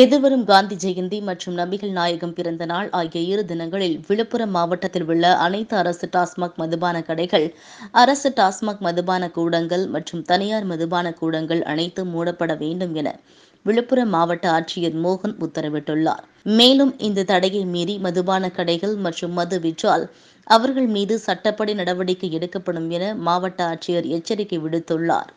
எதிர்வரும் காந்தி ஜெயந்தி மற்றும் நபிகள் நாயகம் பிறந்த நாள் ஆகிய இரு தினங்களில் விழுப்புரம் மாவட்டத்தில் உள்ள அனைத்து அரசு டாஸ்மாக் மதுபான கடைகள் அரசு டாஸ்மாக் மதுபான கூடங்கள் மற்றும் தனியார் மதுபான கூடங்கள் அனைத்தும் மூடப்பட வேண்டும் என விழுப்புரம் மாவட்ட ஆட்சியர் மோகன் உத்தரவிட்டுள்ளார் மேலும் இந்த தடையை மீறி மதுபான கடைகள் மற்றும் மது விற்றால் அவர்கள் மீது சட்டப்படி நடவடிக்கை எடுக்கப்படும் என மாவட்ட ஆட்சியர் எச்சரிக்கை விடுத்துள்ளார்